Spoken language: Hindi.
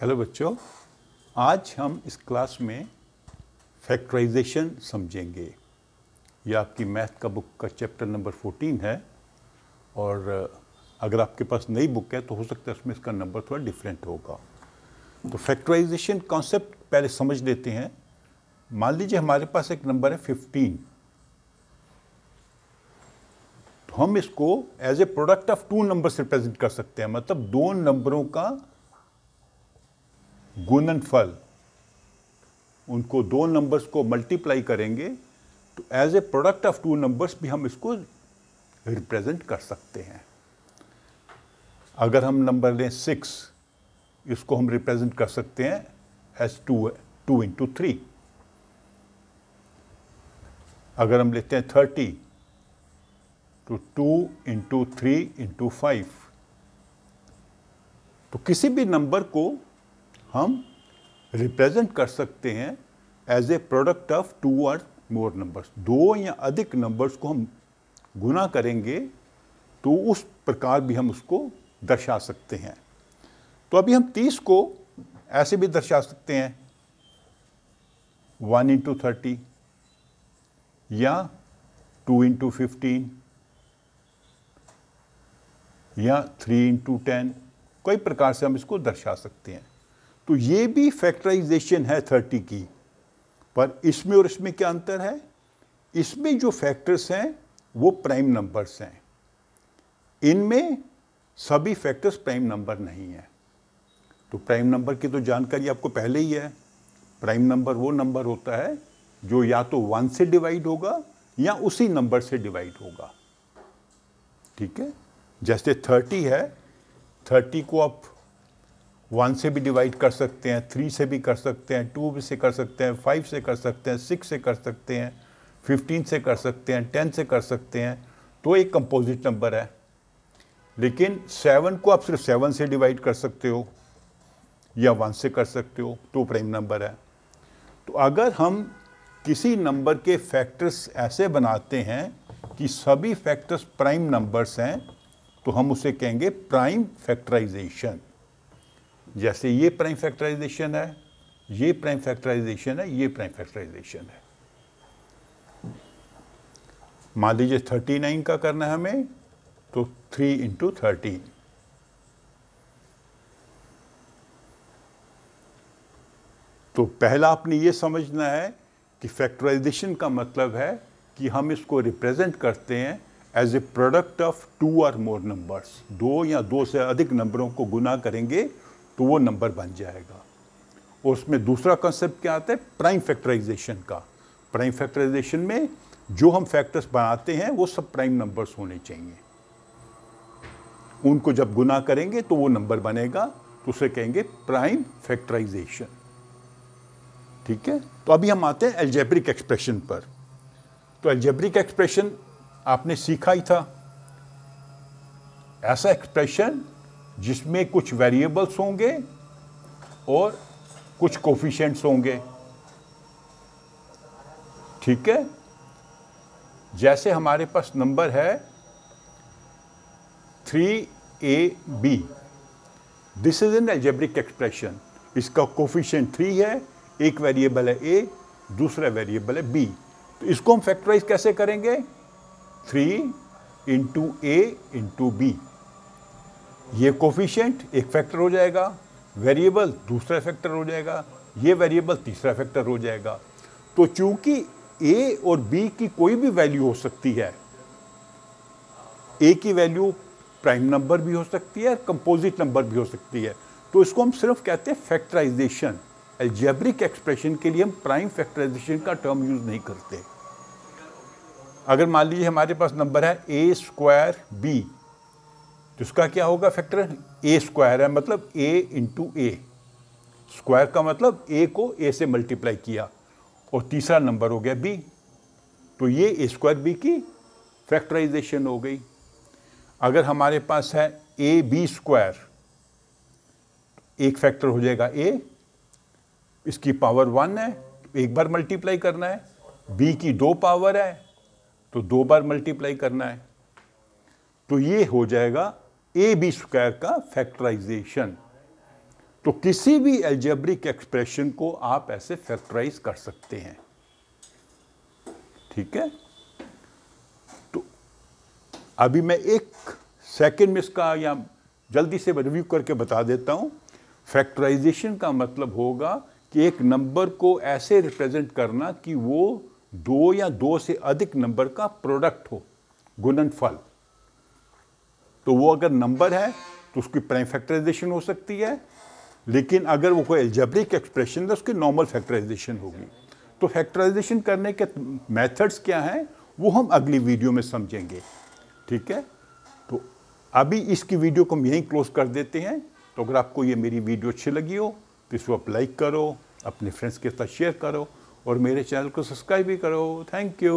हेलो बच्चों आज हम इस क्लास में फैक्टराइजेशन समझेंगे ये आपकी मैथ का बुक का चैप्टर नंबर 14 है और अगर आपके पास नई बुक है तो हो सकता है उसमें इसका नंबर थोड़ा डिफरेंट होगा तो फैक्टराइजेशन कॉन्सेप्ट पहले समझ लेते हैं मान लीजिए हमारे पास एक नंबर है 15 तो हम इसको as a product of two number represent कर सकते हैं मतलब दो नंबरों का गुणनफल उनको दो नंबर्स को मल्टीप्लाई करेंगे तो as a product of two numbers भी हम इसको रिप्रेजेंट कर सकते हैं अगर हम नंबर लें सिक्स इसको हम रिप्रेजेंट कर सकते हैं as two two into three अगर हम लेते हैं थर्टी तो two into three into five तो किसी भी नंबर को हम रिप्रेजेंट कर सकते हैं as a product of two और मोर नंबर्स दो या अधिक नंबर्स को हम गुना करेंगे तो उस प्रकार भी हम उसको दर्शा सकते हैं तो अभी हम तीस को ऐसे भी दर्शा सकते हैं वन इंटू थर्टी या टू इंटू फिफ्टीन या थ्री इंटू टेन कई प्रकार से हम इसको दर्शा सकते हैं तो ये भी फैक्टराइजेशन है थर्टी की पर इसमें और इसमें क्या अंतर है इसमें जो फैक्टर्स हैं वो प्राइम नंबर्स हैं इनमें सभी फैक्टर्स प्राइम नंबर नहीं हैं तो प्राइम नंबर की तो जानकारी आपको पहले ही है प्राइम नंबर वो नंबर होता है जो या तो वन से डिवाइड होगा या उसी नंबर से डिवाइड होगा ठीक है जैसे थर्टी है थर्टी को आप वन से भी डिवाइड कर सकते हैं थ्री से भी कर सकते हैं टू से कर सकते हैं फाइव से कर सकते हैं सिक्स से कर सकते हैं फिफ्टीन से कर सकते हैं टेन से कर सकते हैं तो एक कंपोजिट नंबर है लेकिन सेवन को आप सिर्फ सेवन से डिवाइड कर सकते हो या वन से कर सकते हो टू प्राइम नंबर है तो अगर हम किसी नंबर के फैक्टर्स ऐसे बनाते हैं कि सभी फैक्टर्स प्राइम नंबर्स हैं तो हम उसे कहेंगे प्राइम फैक्टराइजेशन जैसे ये प्राइम फैक्टराइजेशन है ये प्राइम फैक्टराइजेशन है ये प्राइम फैक्टराइजेशन है मान लीजिए थर्टी नाइन का करना है हमें तो थ्री इंटू थर्टीन तो पहला आपने ये समझना है कि फैक्टराइजेशन का मतलब है कि हम इसको रिप्रेजेंट करते हैं as a product of two और मोर नंबर्स दो या दो से अधिक नंबरों को गुना करेंगे तो वो नंबर बन जाएगा और उसमें दूसरा कंसेप्ट क्या आता है प्राइम फैक्टराइजेशन का प्राइम फैक्टराइजेशन में जो हम फैक्टर्स बनाते हैं वो सब प्राइम नंबर्स होने चाहिए उनको जब गुना करेंगे तो वो नंबर बनेगा तो उसे कहेंगे प्राइम फैक्टराइजेशन ठीक है तो अभी हम आते हैं एल्जेब्रिक एक्सप्रेशन पर तो एल्जेब्रिक एक्सप्रेशन आपने सीखा ही था ऐसा एक्सप्रेशन जिसमें कुछ वेरिएबल्स होंगे और कुछ कोफिशेंट्स होंगे ठीक है जैसे हमारे पास नंबर है three A B this is an algebraic expression इसका कोफिशेंट थ्री है एक वेरिएबल है ए दूसरा वेरिएबल है बी तो इसको हम फैक्टराइज कैसे करेंगे three into A into B ये कोफिशेंट एक फैक्टर हो जाएगा वेरिएबल दूसरा फैक्टर हो जाएगा ये वेरिएबल तीसरा फैक्टर हो जाएगा तो चूंकि ए और बी की कोई भी वैल्यू हो सकती है ए की वैल्यू प्राइम नंबर भी हो सकती है कंपोजिट नंबर भी हो सकती है तो इसको हम सिर्फ कहते हैं फैक्टराइजेशन एल्जेब्रिक एक्सप्रेशन के लिए हम प्राइम फैक्टराइजेशन का टर्म यूज़ नहीं करते अगर मान लीजिए हमारे पास नंबर है ए स्क्वायर बी तो इसका क्या होगा फैक्टर ए स्क्वायर है मतलब ए इंटू ए स्क्वायर का मतलब ए को ए से मल्टीप्लाई किया और तीसरा नंबर हो गया बी तो ये ए स्क्वायर बी की फैक्टराइजेशन हो गई अगर हमारे पास है ए बी स्क्वायर एक फैक्टर हो जाएगा ए इसकी पावर वन है एक बार मल्टीप्लाई करना है बी की दो पावर है तो दो बार मल्टीप्लाई करना है तो ये हो जाएगा ए बी स्क्वायर का फैक्टराइजेशन तो किसी भी एल्जेब्रिक एक्सप्रेशन को आप ऐसे फैक्टराइज कर सकते हैं ठीक है तो अभी मैं एक सेकंड में इसका या जल्दी से रिव्यू करके बता देता हूं फैक्टराइजेशन का मतलब होगा कि एक नंबर को ऐसे रिप्रेजेंट करना कि वो दो या दो से अधिक नंबर का प्रोडक्ट हो गुणनफल तो वो अगर नंबर है तो उसकी प्राइम फैक्टराइजेशन हो सकती है लेकिन अगर वो कोई एल्जेब्रिक एक्सप्रेशन है तो उसकी नॉर्मल फैक्टराइजेशन होगी तो फैक्टराइजेशन करने के मेथड्स क्या हैं वो हम अगली वीडियो में समझेंगे ठीक है तो अभी इसकी वीडियो को हम यहीं क्लोज कर देते हैं तो अगर आपको ये मेरी वीडियो अच्छी लगी हो तो इसको आप लाइक करो अपने फ्रेंड्स के साथ शेयर करो और मेरे चैनल को सब्सक्राइब भी करो थैंक यू